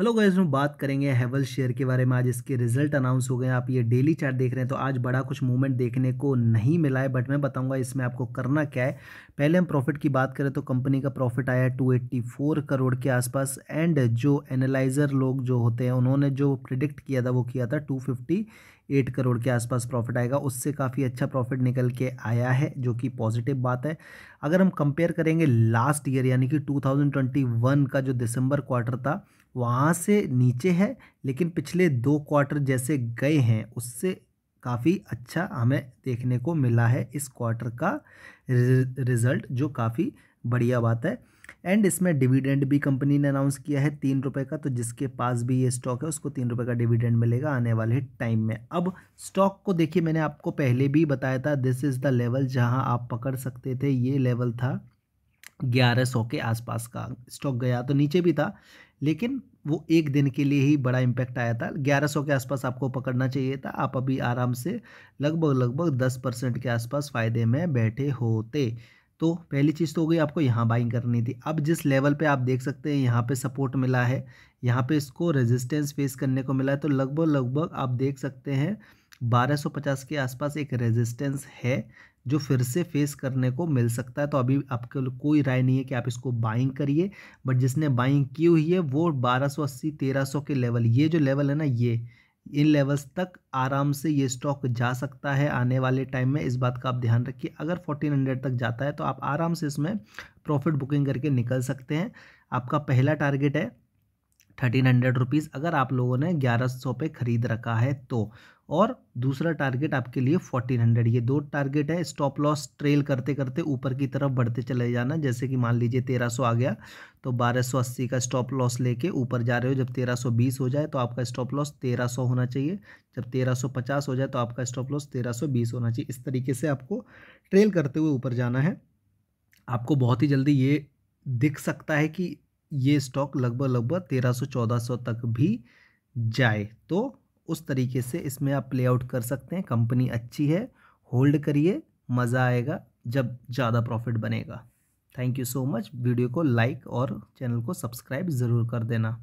hello guys हम बात करेंगे हैवल शेयर के बारे में आज इसके रिजल्ट अनाउंस हो गए आप ये डेली चार्ट देख रहे हैं तो आज बड़ा कुछ मूवमेंट देखने को नहीं मिला है बट मैं बताऊंगा इसमें आपको करना क्या है पहले हम प्रॉफिट की बात करें तो कंपनी का प्रॉफिट आया 284 करोड़ के आसपास एंड जो एनालाइज़र लोग जो होते हैं उन्होंने जो प्रिडिक्ट किया था वो किया था टू एट करोड़ के आसपास प्रॉफिट आएगा उससे काफ़ी अच्छा प्रॉफिट निकल के आया है जो कि पॉजिटिव बात है अगर हम कंपेयर करेंगे लास्ट ईयर यानी कि 2021 का जो दिसंबर क्वार्टर था वहाँ से नीचे है लेकिन पिछले दो क्वार्टर जैसे गए हैं उससे काफ़ी अच्छा हमें देखने को मिला है इस क्वार्टर का रिज़ल्ट जो काफ़ी बढ़िया बात है एंड इसमें डिविडेंड भी कंपनी ने अनाउंस किया है तीन रुपये का तो जिसके पास भी ये स्टॉक है उसको तीन रुपये का डिविडेंड मिलेगा आने वाले टाइम में अब स्टॉक को देखिए मैंने आपको पहले भी बताया था दिस इज़ द लेवल जहां आप पकड़ सकते थे ये लेवल था ग्यारह सौ के आसपास का स्टॉक गया तो नीचे भी था लेकिन वो एक दिन के लिए ही बड़ा इम्पैक्ट आया था ग्यारह सौ के आसपास आपको पकड़ना चाहिए था आप अभी आराम से लगभग लगभग दस परसेंट के आसपास फ़ायदे में बैठे होते तो पहली चीज़ तो हो गई आपको यहाँ बाइंग करनी थी अब जिस लेवल पे आप देख सकते हैं यहाँ पे सपोर्ट मिला है यहाँ पे इसको रेजिस्टेंस फेस करने को मिला है तो लगभग लगभग आप देख सकते हैं 1250 के आसपास एक रेजिस्टेंस है जो फिर से फेस करने को मिल सकता है तो अभी आपके लिए कोई राय नहीं है कि आप इसको बाइंग करिए बट जिसने बाइंग की हुई है वो 1280 1300 के लेवल ये जो लेवल है ना ये इन लेवल्स तक आराम से ये स्टॉक जा सकता है आने वाले टाइम में इस बात का आप ध्यान रखिए अगर 1400 तक जाता है तो आप आराम से इसमें प्रॉफिट बुकिंग करके निकल सकते हैं आपका पहला टारगेट है थर्टीन हंड्रेड रुपीज़ अगर आप लोगों ने ग्यारह सौ पे ख़रीद रखा है तो और दूसरा टारगेट आपके लिए फोर्टीन हंड्रेड ये दो टारगेट है स्टॉप लॉस ट्रेल करते करते ऊपर की तरफ बढ़ते चले जाना जैसे कि मान लीजिए तेरह सौ आ गया तो बारह सौ अस्सी का स्टॉप लॉस लेके ऊपर जा रहे हो जब तेरह सौ बीस हो जाए तो आपका स्टॉप लॉस तेरह सौ होना चाहिए जब तेरह सौ पचास हो जाए तो आपका स्टॉप लॉस तेरह सौ बीस होना चाहिए इस तरीके से आपको ट्रेल करते हुए ऊपर जाना है आपको बहुत ही जल्दी ये दिख सकता है कि ये स्टॉक लगभग लगभग तेरह सौ चौदह सौ तक भी जाए तो उस तरीके से इसमें आप प्ले आउट कर सकते हैं कंपनी अच्छी है होल्ड करिए मज़ा आएगा जब ज़्यादा प्रॉफिट बनेगा thank you so much video को लाइक और चैनल को सब्सक्राइब ज़रूर कर देना